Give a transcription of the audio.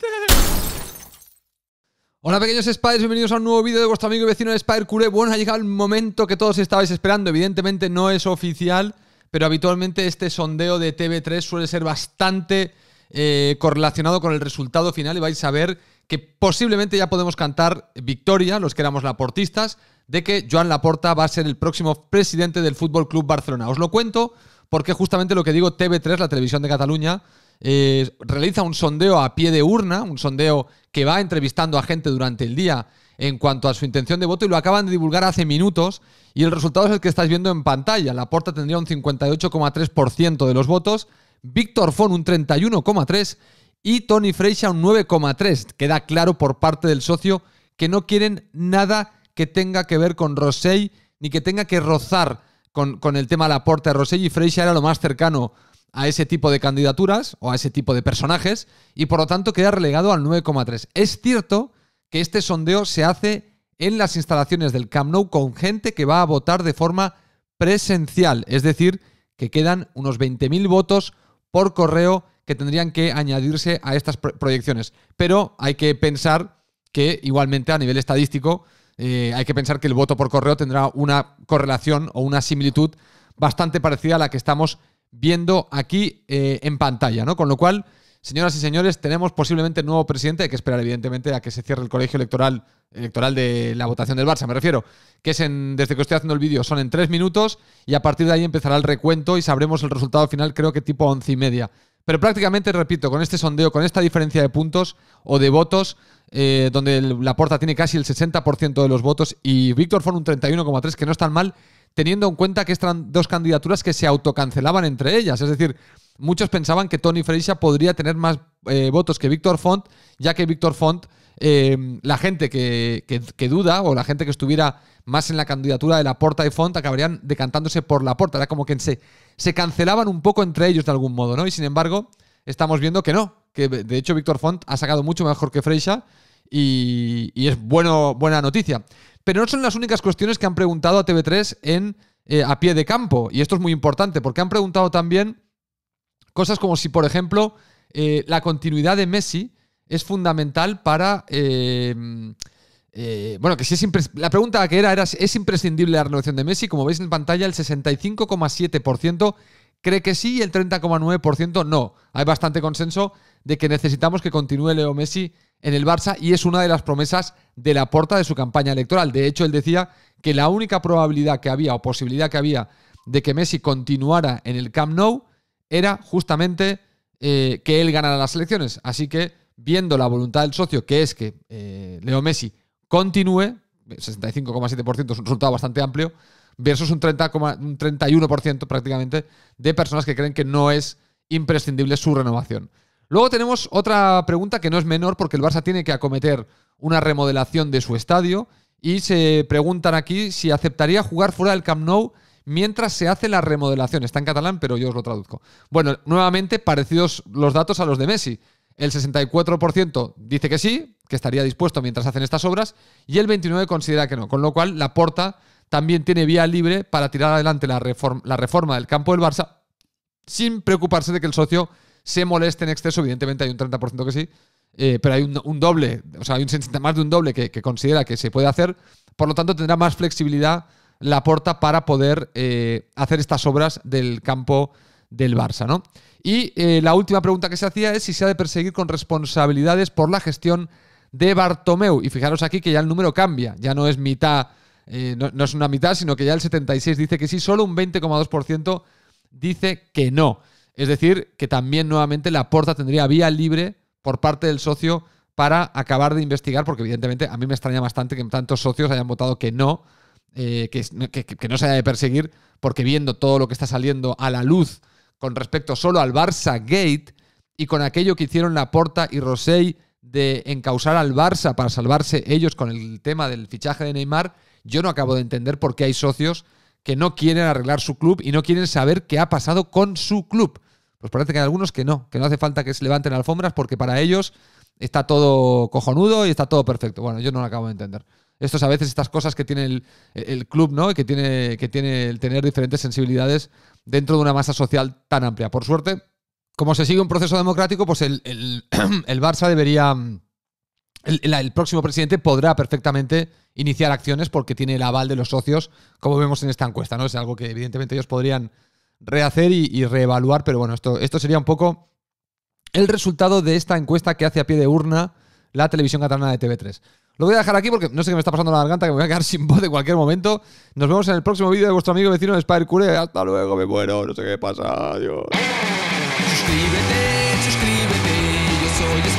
Hola pequeños Spiders, bienvenidos a un nuevo vídeo de vuestro amigo y vecino de Spider Cure. Bueno, ha llegado el momento que todos estabais esperando. Evidentemente no es oficial, pero habitualmente este sondeo de TV3 suele ser bastante eh, correlacionado con el resultado final y vais a ver que posiblemente ya podemos cantar victoria, los que éramos laportistas, de que Joan Laporta va a ser el próximo presidente del Fútbol Club Barcelona. Os lo cuento porque justamente lo que digo TV3, la televisión de Cataluña, eh, realiza un sondeo a pie de urna, un sondeo que va entrevistando a gente durante el día en cuanto a su intención de voto y lo acaban de divulgar hace minutos y el resultado es el que estáis viendo en pantalla. La Porta tendría un 58,3% de los votos, Víctor Fon un 31,3% y Tony Freixa un 9,3%. Queda claro por parte del socio que no quieren nada que tenga que ver con Rossell ni que tenga que rozar con, con el tema Porta, Rossell y Freixa era lo más cercano a ese tipo de candidaturas o a ese tipo de personajes y por lo tanto queda relegado al 9,3. Es cierto que este sondeo se hace en las instalaciones del Camp Nou con gente que va a votar de forma presencial, es decir, que quedan unos 20.000 votos por correo que tendrían que añadirse a estas proyecciones. Pero hay que pensar que igualmente a nivel estadístico eh, hay que pensar que el voto por correo tendrá una correlación o una similitud bastante parecida a la que estamos viendo aquí eh, en pantalla, ¿no? Con lo cual, señoras y señores, tenemos posiblemente nuevo presidente, hay que esperar evidentemente a que se cierre el colegio electoral, electoral de la votación del Barça, me refiero, que es desde que estoy haciendo el vídeo, son en tres minutos y a partir de ahí empezará el recuento y sabremos el resultado final creo que tipo once y media. Pero prácticamente, repito, con este sondeo, con esta diferencia de puntos o de votos, eh, donde Laporta tiene casi el 60% de los votos y Víctor fue un 31,3%, que no es mal, teniendo en cuenta que están dos candidaturas que se autocancelaban entre ellas. Es decir, muchos pensaban que Tony Freixa podría tener más eh, votos que Víctor Font, ya que Víctor Font, eh, la gente que, duda o la gente que estuviera más en la candidatura de la Porta y Font acabarían decantándose por la Porta. Era como que se, se cancelaban un poco entre ellos de algún modo, ¿no? Y sin embargo, estamos viendo que no, que de hecho Víctor Font ha sacado mucho mejor que Freixa y, es bueno, buena noticia. Pero no son las únicas cuestiones que han preguntado a TV3 en, eh, a pie de campo, y esto es muy importante, porque han preguntado también Cosas como si, por ejemplo, eh, la continuidad de Messi es fundamental para... Eh, eh, bueno, que si es la pregunta que era era, ¿es imprescindible la renovación de Messi? Como veis en pantalla, el 65,7% cree que sí y el 30,9% no. Hay bastante consenso de que necesitamos que continúe Leo Messi en el Barça y es una de las promesas de la porta de su campaña electoral. De hecho, él decía que la única probabilidad que había o posibilidad que había de que Messi continuara en el Camp Nou era justamente eh, que él ganara las elecciones. Así que, viendo la voluntad del socio, que es que eh, Leo Messi continúe, 65,7% es un resultado bastante amplio, versus un, un 31% prácticamente de personas que creen que no es imprescindible su renovación. Luego tenemos otra pregunta que no es menor porque el Barça tiene que acometer una remodelación de su estadio y se preguntan aquí si aceptaría jugar fuera del Camp Nou mientras se hace la remodelación. Está en catalán, pero yo os lo traduzco. Bueno, nuevamente parecidos los datos a los de Messi. El 64% dice que sí, que estaría dispuesto mientras hacen estas obras, y el 29% considera que no, con lo cual la porta también tiene vía libre para tirar adelante la, reforma del campo del Barça sin preocuparse de que el socio se moleste en exceso. Evidentemente hay un 30% que sí, eh, pero hay un, doble, o sea, hay un, más de un doble que, considera que se puede hacer. Por lo tanto, tendrá más flexibilidad la porta para poder eh, hacer estas obras del campo del Barça. ¿no? Y eh, la última pregunta que se hacía es si se ha de perseguir con responsabilidades por la gestión de Bartomeu. Y fijaros aquí que ya el número cambia, ya no es mitad, eh, no, no, es una mitad, sino que ya el 76 dice que sí, solo un 20,2% dice que no. Es decir, que también nuevamente la porta tendría vía libre por parte del socio para acabar de investigar, porque evidentemente a mí me extraña bastante que tantos socios hayan votado que no eh, que, no se haya de perseguir, porque viendo todo lo que está saliendo a la luz con respecto solo al Barça Gate y con aquello que hicieron Laporta y Rosell de encausar al Barça para salvarse ellos con el tema del fichaje de Neymar, yo no acabo de entender por qué hay socios que no quieren arreglar su club y no quieren saber qué ha pasado con su club. Pues parece que hay algunos que no, que no hace falta que se levanten alfombras porque para ellos está todo cojonudo y está todo perfecto. Bueno, yo no lo acabo de entender a veces, estas cosas que tiene el, club, ¿no? Que tiene, que tiene el tener diferentes sensibilidades dentro de una masa social tan amplia. Por suerte, como se sigue un proceso democrático, pues el, Barça debería. El, próximo presidente podrá perfectamente iniciar acciones porque tiene el aval de los socios, como vemos en esta encuesta, ¿no? Es algo que evidentemente ellos podrían rehacer y, reevaluar, pero bueno, esto, esto sería un poco el resultado de esta encuesta que hace a pie de urna la televisión catalana de TV3. Lo voy a dejar aquí porque no sé qué me está pasando en la garganta, que me voy a quedar sin voz en cualquier momento. Nos vemos en el próximo vídeo de vuestro amigo vecino de Spider Cure. Hasta luego, me muero, no sé qué pasa. Adiós. Suscríbete, suscríbete,